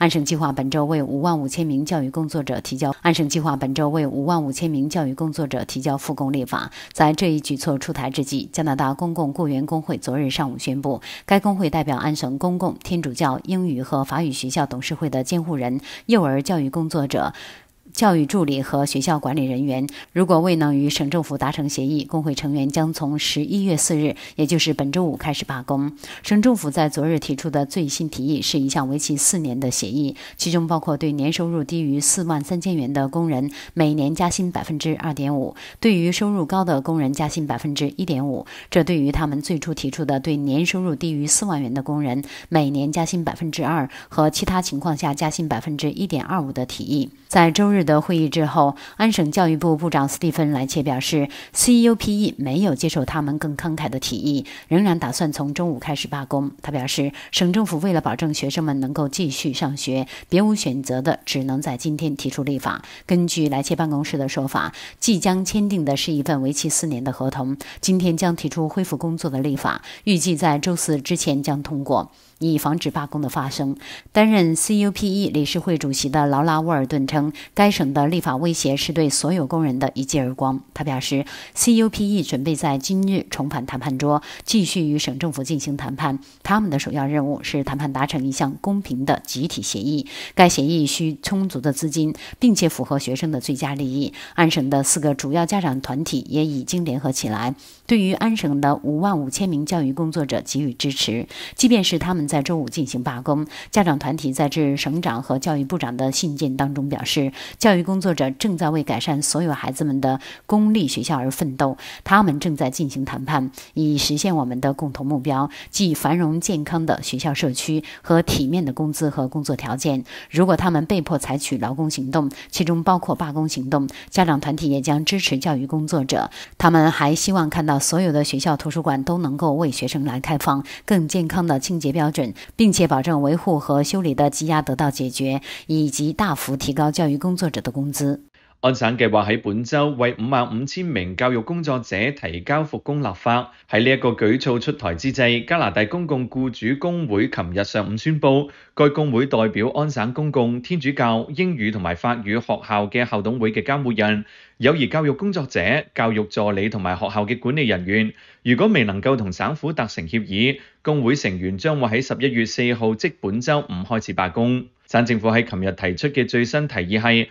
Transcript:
安省计划本周为五万五千名教育工作者提交。安省计划本周为五万五千名教育工作者提交复工立法。在这一举措出台之际，加拿大公共雇员工会昨日上午宣布，该工会代表安省公共天主教英语和法语学校董事会的监护人、幼儿教育工作者。教育助理和学校管理人员如果未能与省政府达成协议，工会成员将从十一月四日，也就是本周五开始罢工。省政府在昨日提出的最新提议是一项为期四年的协议，其中包括对年收入低于四万三千元的工人每年加薪百分之二点五，对于收入高的工人加薪百分之一点五。这对于他们最初提出的对年收入低于四万元的工人每年加薪百分之二和其他情况下加薪百分之一点二五的提议，在周日的。的会议之后，安省教育部部长斯蒂芬·莱切表示，C.U.P.E. 没有接受他们更慷慨的提议，仍然打算从中午开始罢工。他表示，省政府为了保证学生们能够继续上学，别无选择的只能在今天提出立法。根据莱切办公室的说法，即将签订的是一份为期四年的合同。今天将提出恢复工作的立法，预计在周四之前将通过，以防止罢工的发生。担任 C.U.P.E. 理事会主席的劳拉·沃尔顿称，该。省的立法威胁是对所有工人的一记耳光。他表示，CUPE 准备在今日重返谈判桌，继续与省政府进行谈判。他们的首要任务是谈判达成一项公平的集体协议。该协议需充足的资金，并且符合学生的最佳利益。安省的四个主要家长团体也已经联合起来，对于安省的五万五千名教育工作者给予支持。即便是他们在周五进行罢工，家长团体在致省长和教育部长的信件当中表示教。教育工作者正在为改善所有孩子们的公立学校而奋斗。他们正在进行谈判，以实现我们的共同目标：即繁荣健康的学校社区和体面的工资和工作条件。如果他们被迫采取劳工行动，其中包括罢工行动，家长团体也将支持教育工作者。他们还希望看到所有的学校图书馆都能够为学生来开放，更健康的清洁标准，并且保证维护和修理的积压得到解决，以及大幅提高教育工作。者的工资。安省计划喺本周为五万五千名教育工作者提交复工立法。喺呢一个举措出台之际，加拿大公共雇主工会琴日上午宣布，该工会代表安省公共天主教英语同埋法语学校嘅校董会嘅监护人、幼儿教育工作者、教育助理同埋学校嘅管理人员，如果未能够同省府达成协议，工会成员将会喺十一月四号，即本周五开始罢工。省政府喺琴日提出嘅最新提议系。